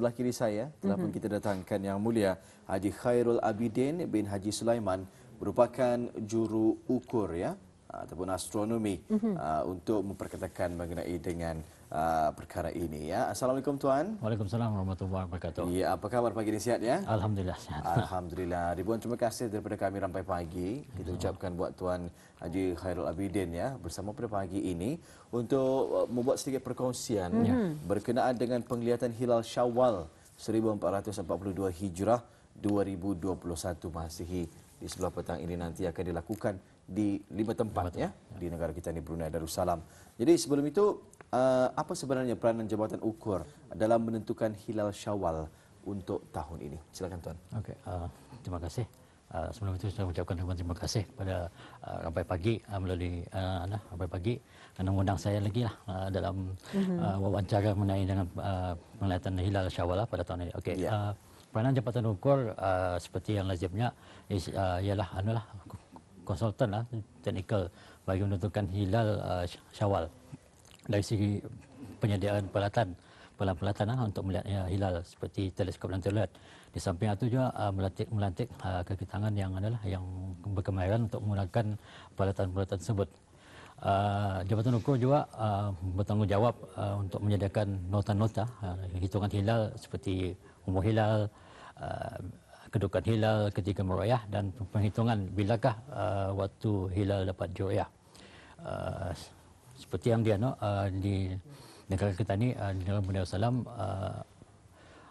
sebelah kiri saya telah pun mhm. kita datangkan yang mulia Haji Khairul Abidin bin Haji Sulaiman merupakan juru ukur ya ataupun astronomi mhm. uh, untuk memperkatakan mengenai dengan uh, perkara ini ya. Assalamualaikum tuan. Waalaikumsalam warahmatullahi wabarakatuh. Ya, apa khabar pagi ini sihat ya? Alhamdulillah sihat. Alhamdulillah. Ribuan terima kasih daripada kami rampai pagi. Kita ya. ucapkan buat tuan Haji Khairul Abidin ya bersama pada pagi ini untuk uh, membuat sedikit perkongsian ya. Mhm. berkenaan dengan penglihatan hilal Syawal 1442 Hijrah 2021 Masehi di sebelah petang ini nanti akan dilakukan di lima tempat, lima tempat ya, ya di negara kita ini Brunei Darussalam. Jadi sebelum itu Eh, apa sebenarnya peranan jabatan ukur dalam menentukan hilal syawal untuk tahun ini? Silakan tuan. Okey, uh, terima kasih. Uh, sebelum itu saya ucapkan terima kasih kepada uh, rampai pagi uh, melalui uh, nah, rampai pagi kerana mengundang saya lagi lah, uh, dalam uh, wawancara mengenai dengan uh, penglihatan hilal syawal lah pada tahun ini. Okey. Yeah. Ya. Uh, peranan jabatan ukur uh, seperti yang lazimnya is, uh, ialah anulah konsultan lah, teknikal bagi menentukan hilal uh, syawal dari segi penyediaan peralatan peralatan lah untuk melihat ya, hilal seperti teleskop dan terlihat. Di samping itu juga uh, melantik, melantik uh, kaki tangan yang adalah yang berkemahiran untuk menggunakan peralatan-peralatan tersebut. Uh, Jabatan Ukur juga uh, bertanggungjawab uh, untuk menyediakan nota-nota uh, hitungan hilal seperti umur hilal, uh, kedudukan hilal ketika meruayah dan penghitungan bilakah uh, waktu hilal dapat diruayah. Uh, seperti yang dia no, uh, di negara kita ni uh, di dalam Malaysia salam uh,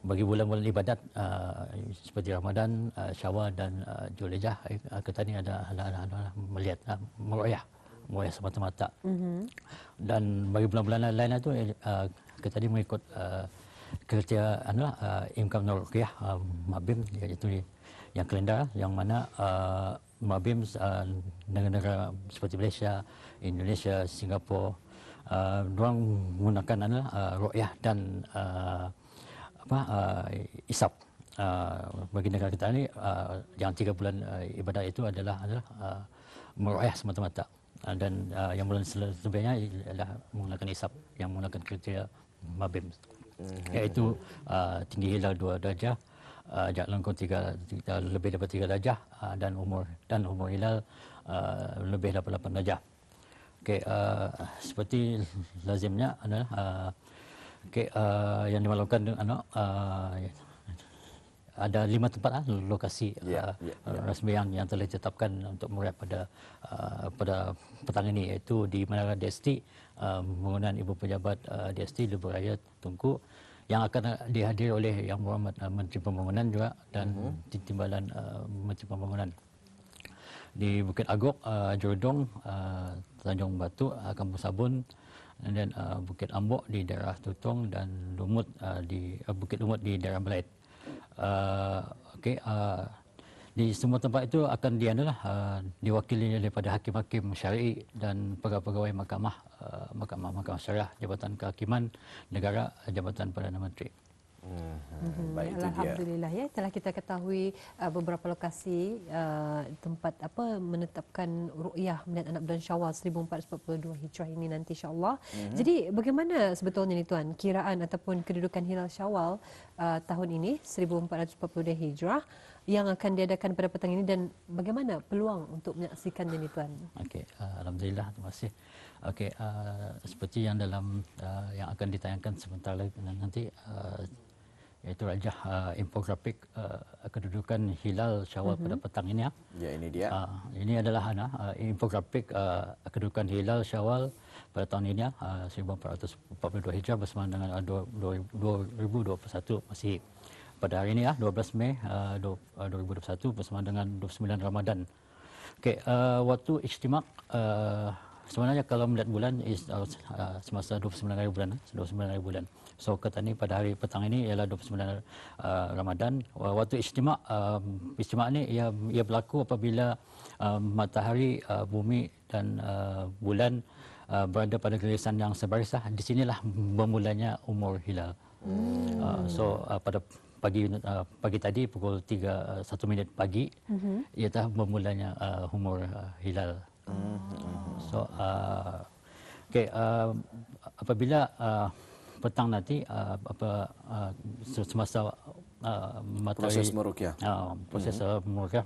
bagi bulan-bulan ibadat uh, seperti Ramadan, uh, Syawal dan uh, Julijah eh, uh, kita ni ada hal-hal melihat uh, meruyah meruyah semata-mata. Mm-hmm. Dan bagi bulan-bulan lain itu eh, uh, kita ni mengikut uh, kerja anu lah, uh, imkan nurqiyah uh, mabim iaitu yang kalendar lah, yang mana uh, Mabims uh, negara-negara uh, seperti Malaysia, Indonesia, Singapura, uh, diorang menggunakan adalah uh, rukyah dan uh, apa uh, isap. Uh, bagi negara kita ini, uh, yang tiga bulan uh, ibadah itu adalah adalah uh, meruah semata-mata. Uh, dan uh, yang bulan selebihnya adalah menggunakan isap yang menggunakan kriteria mabims, mhm. Iaitu uh, tinggi hilal dua darjah, uh, ah, jalan kau tiga, tiga lebih daripada tiga darjah uh, dan umur dan umur hilal uh, lebih daripada lapan darjah. Okay, uh, seperti lazimnya adalah uh, okey uh, yang dimaklumkan dengan anak uh, ada lima tempat ah, lokasi yeah, ya, yeah, yeah. rasmi yang, yang telah ditetapkan untuk murid pada uh, pada petang ini iaitu di Menara DST uh, menggunakan ibu pejabat uh, DST Lubuk Raya Tungku yang akan dihadiri oleh Yang Muhammad uh, Menteri Pembangunan juga dan uh-huh. Mhm. Timbalan uh, Menteri Pembangunan di Bukit Agok, uh, Jerudong, uh, Tanjung Batu, uh, Kampung Sabun dan uh, Bukit Ambok di daerah Tutong dan Lumut uh, di uh, Bukit Lumut di daerah Belait. Uh, okay, uh, di semua tempat itu akan dianalah uh, diwakili daripada hakim-hakim syar'i dan pegawai-pegawai mahkamah uh, mahkamah mahkamah syariah jabatan kehakiman negara jabatan perdana menteri Hmm, baik Alhamdulillah ya telah kita ketahui uh, beberapa lokasi uh, tempat apa menetapkan ru'yah melihat anak bulan Syawal 1442 Hijrah ini nanti insya-Allah. Hmm. Jadi bagaimana sebetulnya ni tuan kiraan ataupun kedudukan hilal Syawal uh, tahun ini 1442 Hijrah yang akan diadakan pada petang ini dan bagaimana peluang untuk menyaksikan ini tuan? Okay, uh, alhamdulillah terima kasih. Okey, uh, seperti yang dalam uh, yang akan ditayangkan sebentar lagi nanti uh, iaitu rajah uh, infografik uh, kedudukan hilal Syawal mm-hmm. pada petang ini ya. Ya ini dia. Uh, ini adalah ana uh, infografik uh, kedudukan hilal Syawal pada tahun ini ya. uh, 1442 Hijrah bersama dengan uh, 2, 2021 masih Pada hari ini ya uh, 12 Mei uh, 2021 uh, bersama dengan 29 Ramadan. Okey uh, waktu istimak. uh, sebenarnya kalau melihat bulan is uh, uh, semasa 29 hari bulan 29 eh, hari bulan so kata ni pada hari petang ini ialah 29 uh, Ramadan uh, waktu istimak uh, um, istimak ni ia ia berlaku apabila uh, matahari uh, bumi dan uh, bulan uh, berada pada garisan yang sebaris di sinilah bermulanya umur hilal hmm. uh, so uh, pada pagi uh, pagi tadi pukul 3 1 uh, minit pagi mm-hmm. ia telah bermulanya uh, umur uh, hilal So, uh, okay, uh, apabila uh, petang nanti uh, apa uh, semasa uh, matahari proses merukia ah, mm-hmm. Uh, proses uh, merukyah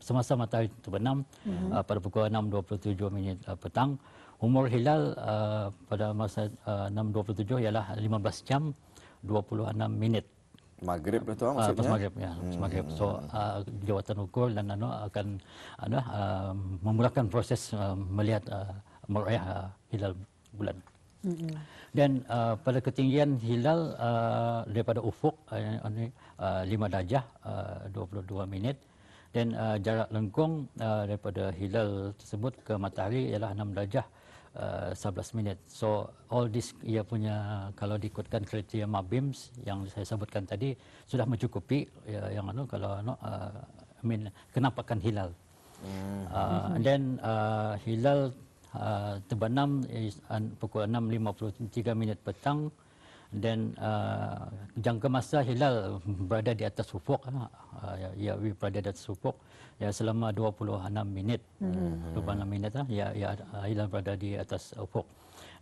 semasa matahari terbenam mm-hmm. uh, pada pukul enam dua puluh tujuh minit uh, petang umur hilal uh, pada masa uh, 6.27 ialah 15 jam 26 minit. Maghrib itu lah ah, ah, maksudnya. Uh, pas maghrib ya, hmm. maghrib. So uh, jawatan ukur dan ano akan ano uh, memulakan proses uh, melihat uh, meraih uh, hilal bulan. Dan uh, pada ketinggian hilal uh, daripada ufuk ini uh, 5 darjah uh, 22 minit dan uh, jarak lengkung uh, daripada hilal tersebut ke matahari ialah 6 darjah uh, 11 minit. So all this ia punya kalau diikutkan kriteria MABIMS yang saya sebutkan tadi sudah mencukupi ya, yang anu kalau anu uh, I mean kenapakan hilal. Hmm. Uh, and then uh, hilal uh, terbenam is, uh, pukul 6.53 minit petang dan uh, jangka masa hilal berada di atas ufuk lah. uh, ya ya berada di atas ufuk ya selama 26 minit mm-hmm. 26 uh, minit uh, ya ya uh, hilal berada di atas ufuk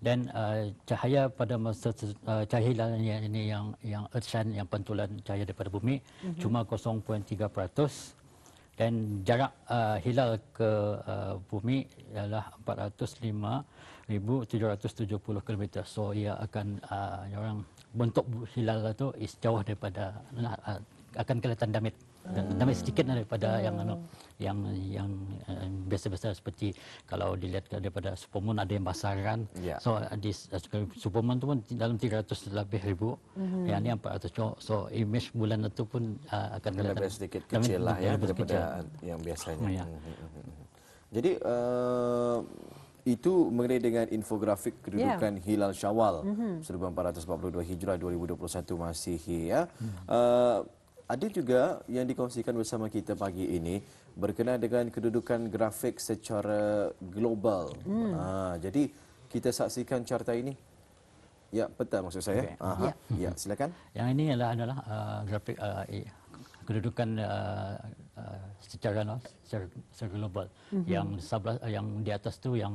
dan uh, cahaya pada masa uh, cahaya hilal ini yang yang earth yang pantulan cahaya daripada bumi mm-hmm. cuma 0.3% dan jarak uh, hilal ke uh, bumi ialah 405,770 km. So ia akan uh, orang bentuk hilal itu is jauh daripada lah, uh, akan kelihatan damit dan tambah sedikit lah daripada hmm. yang anu yang yang eh, biasa-biasa uh, seperti kalau dilihat daripada Superman ada yang basah kan yeah. so di eh, Superman tu pun dalam 300 lebih ribu mm-hmm. yang ni 400 so, so image bulan itu pun uh, akan lebih sedikit kecil, kecil lah ya lebih ya daripada kecil. yang biasanya oh, yeah. mm-hmm. Mhm, mhm, mhm. jadi uh, itu mengenai dengan infografik kedudukan yeah. Hilal Syawal mm-hmm. 1442 Hijrah 2021 Masihi ya mm-hmm. uh, ada juga yang dikongsikan bersama kita pagi ini berkenaan dengan kedudukan grafik secara global. Hmm. Ha, jadi kita saksikan carta ini. Ya, peta maksud saya. Okay. Ya. ya, silakan. Yang ini adalah adalah uh, grafik uh, kedudukan uh, uh, secara, no, secara secara global mm-hmm. yang sebelah yang di atas tu yang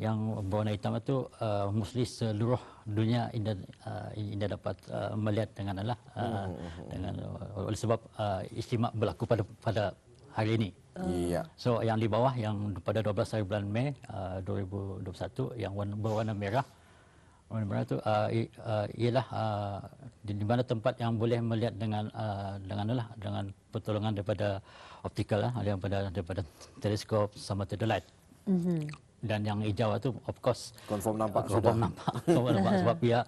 yang berwarna hitam itu uh, mostly seluruh dunia indah uh, indah dapat uh, melihat dengan Allah uh, mm-hmm. dengan uh, oleh sebab uh, istimak berlaku pada pada hari ini. Uh. Iya. Uh. So yang di bawah yang pada 12 hari bulan Mei uh, 2021 yang berwarna merah mana tu? Uh, uh, ialah uh, di mana tempat yang boleh melihat dengan uh, dengan lah dengan pertolongan daripada optical lah, uh, daripada daripada teleskop sama satellite. Mm-hmm. Dan yang hijau tu, of course, confirm nampak, confirm sudah. nampak, confirm nampak. Sebab dia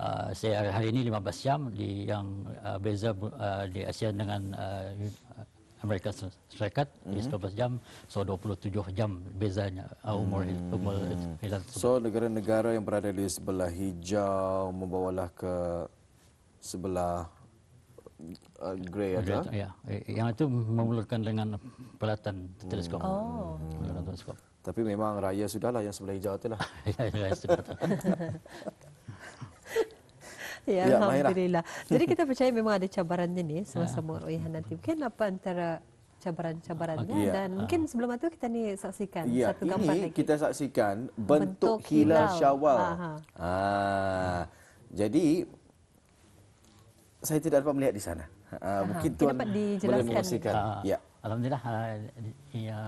uh, saya hari ini 15 jam di yang uh, beza uh, di Asia dengan Amerika Serikat mm-hmm. 12 jam so 27 jam bezanya uh, umur mm-hmm. so negara-negara yang berada di sebelah hijau membawalah ke sebelah Uh, grey ada. Ya. Yang itu memerlukan dengan pelatan hmm. teleskop. Oh. Hmm. teleskop. Tapi memang raya sudahlah yang sebelah hijau itulah. Ya, ya, raya sudah. Ya, ya Alhamdulillah. Jadi kita percaya memang ada cabarannya nih semasa ya. Mu'ayyah nanti. Mungkin apa antara cabaran-cabarannya ya. dan mungkin sebelum itu kita ni saksikan ya. satu gambar lagi. kita saksikan bentuk, hilal syawal. Aha. Ah. jadi saya tidak dapat melihat di sana. Ah, mungkin Tuan boleh mengaksikan. Ah, ya. Alhamdulillah, ah, ya,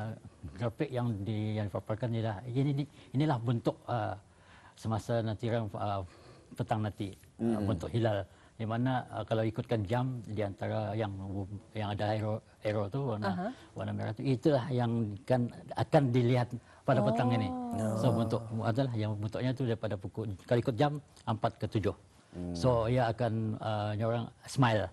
grafik yang, di, yang dipaparkan lah. ini, ini, inilah bentuk uh, semasa nanti uh, petang nanti hmm. Ah, bentuk hilal di mana uh, kalau ikutkan jam di antara yang yang ada error tu warna uh -huh. warna merah tu itulah yang akan akan dilihat pada oh. petang ini. Oh. So bentuk adalah yang bentuknya tu daripada pukul kalau ikut jam 4 ke 7. Hmm. So ia akan uh, orang smile.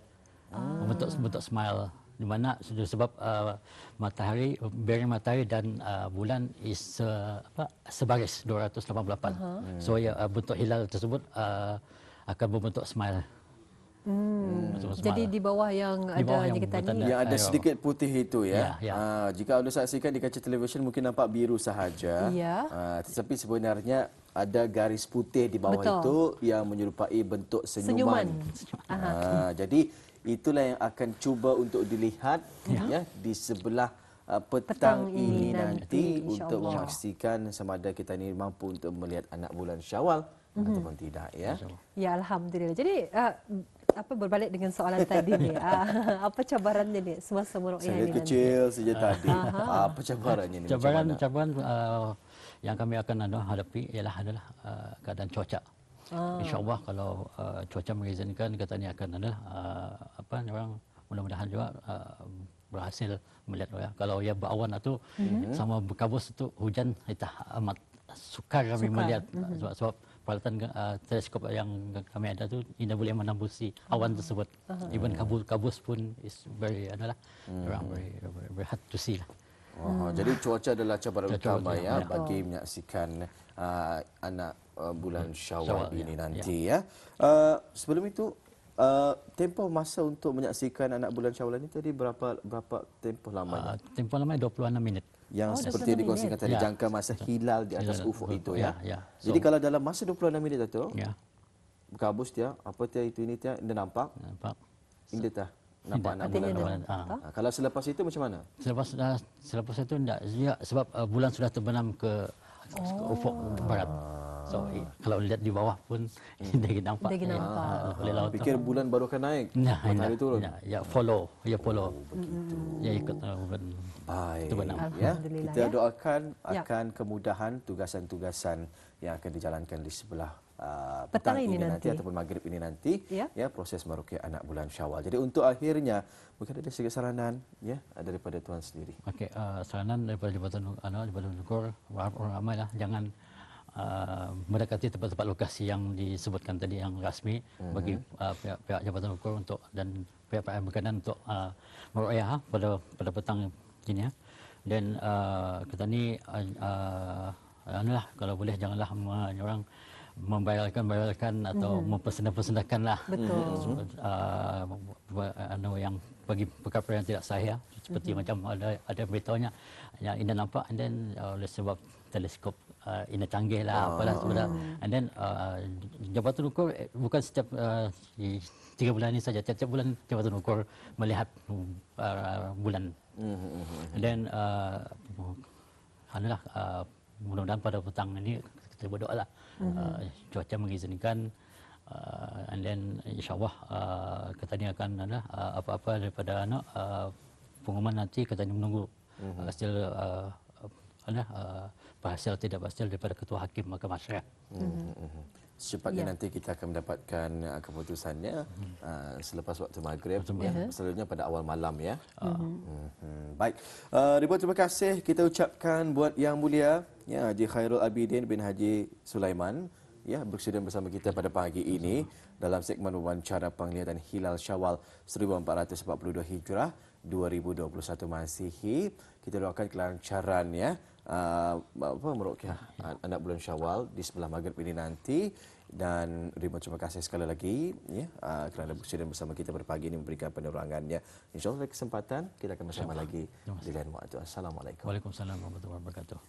Ah. Bentuk bentuk smile di mana sebab uh, matahari bearing matahari dan uh, bulan is uh, apa sebaris 288. Uh -huh. So ia uh, bentuk hilal tersebut uh, akan membentuk smile. Hmm. Jadi lah. di bawah yang di bawah ada jegatan ni yang ada sedikit putih itu ya. ya, ya. Uh, jika anda saksikan di kaca televisyen mungkin nampak biru sahaja. Ya. Uh, tetapi sebenarnya ada garis putih di bawah Betul. itu yang menyerupai bentuk senyuman. senyuman. Uh, jadi itulah yang akan cuba untuk dilihat ya, ya di sebelah uh, petang, petang ini nanti, nanti untuk memastikan sama ada kita ini mampu untuk melihat anak bulan Syawal mm -hmm. ataupun tidak ya. Ya alhamdulillah. Jadi uh, apa berbalik dengan soalan tadi ni? Uh, apa cabaran ni semasa murung ini? Saya kecil sejak tadi. Uh, apa cabarannya ni? Ah. Ah, cabaran ini, cabaran uh, yang kami akan hadapi ialah adalah uh, keadaan cuaca. Oh. InsyaAllah kalau uh, cuaca mengizinkan kita ni akan adalah uh, apa orang mudah-mudahan juga uh, berhasil melihat ya. Kalau ia berawan atau mm -hmm. sama berkabus itu hujan kita amat sukar kami melihat mm -hmm. sebab, sebab peralatan uh, teleskop yang kami ada tu tidak boleh menembusi awan tersebut. Uh-huh. Even kabus, kabus pun is very adalah hmm. orang very, very, very hard to see lah. Oh, hmm. jadi cuaca adalah cabaran cuaca utama ya, ya bagi ah. menyaksikan uh, anak uh, bulan hmm. Syawal, Syawal ini ya. nanti ya. ya. Uh, sebelum itu uh, tempoh masa untuk menyaksikan anak bulan Syawal ini tadi berapa berapa tempoh lama? Uh, tempoh lama 26 minit yang oh, seperti dikongsikan tadi ya. jangka masa hilal di atas ya. ufuk itu ya. ya. ya. So, Jadi kalau dalam masa 26 minit Dato. Ya. Berkabus dia apa dia itu ini dia nampak. Nampak. Ini dah nampak nak bulan. Ha. Kalau selepas itu macam mana? Selepas ah, selepas itu tidak sebab ah, bulan sudah terbenam ke, oh. ke ufuk barat. Ha. So, kalau lihat di bawah pun dah kita nampak. Dah nampak. Uh, laut Pikir bulan baru akan naik. Ya, Matahari turun. Ya, ya follow, ya follow. Oh, begitu. Ya ikut turun. Baik. Itu benar. Ya, kita ya. doakan akan ya. kemudahan tugasan-tugasan yang akan dijalankan di sebelah Uh, petang, petang ini, nanti, nanti ataupun maghrib ini nanti ya, ya proses merukyah anak bulan syawal. Jadi untuk akhirnya mungkin ada segi saranan ya daripada tuan sendiri. Okey, uh, saranan daripada jabatan anak jabatan negor orang ramai lah jangan uh, mendekati tempat-tempat lokasi yang disebutkan tadi yang rasmi uh-huh. bagi uh, pihak, pihak jabatan ukur untuk dan pihak-pihak berkenan untuk uh, ah, meruayah pada pada petang ini ya. Dan uh, kita ni uh, uh, kalau boleh janganlah orang membayarkan bayarkan atau mm-hmm. mempersendakan lah betul uh, anu yang bagi perkara yang tidak sahih ah. seperti mm-hmm. macam ada ada beritanya yang Ina nampak and then uh, oleh sebab teleskop uh, Ina canggih lah oh. apalah sebenar. Hmm. and then uh, Jabatan Ukur eh, bukan setiap uh, tiga bulan ini saja setiap bulan Jabatan Ukur melihat uh, bulan mm-hmm. and then uh, anulah uh, mudah-mudahan pada petang ini kita berdoa lah mm-hmm. uh, cuaca mengizinkan uh, and then uh, insyaallah uh, kata ni akan ada uh, apa-apa daripada anak uh, pengumuman nanti kita ni menunggu mm-hmm. hasil uh, uh ada uh, berhasil tidak berhasil daripada ketua hakim mahkamah syariah mm-hmm. Secepatnya ya. nanti kita akan mendapatkan uh, keputusannya mhm. uh, selepas waktu maghrib. Ya. Selalunya pada awal malam ya. Mm-hmm. Baik. Uh, ribuan terima kasih kita ucapkan buat yang mulia ya, Haji Khairul Abidin bin Haji Sulaiman ya bersedia bersama kita pada pagi ini dalam segmen wawancara penglihatan hilal Syawal 1442 Hijrah 2021 Masihi. Kita doakan kelancaran ya uh, apa merukyah ah, anak bulan Syawal di sebelah maghrib ini nanti dan terima terima kasih sekali lagi ya uh, kerana bersedia bersama kita pada pagi ini memberikan penerangannya. Insyaallah ada kesempatan kita akan bersama lagi di lain waktu. Assalamualaikum. Waalaikumsalam warahmatullahi wabarakatuh.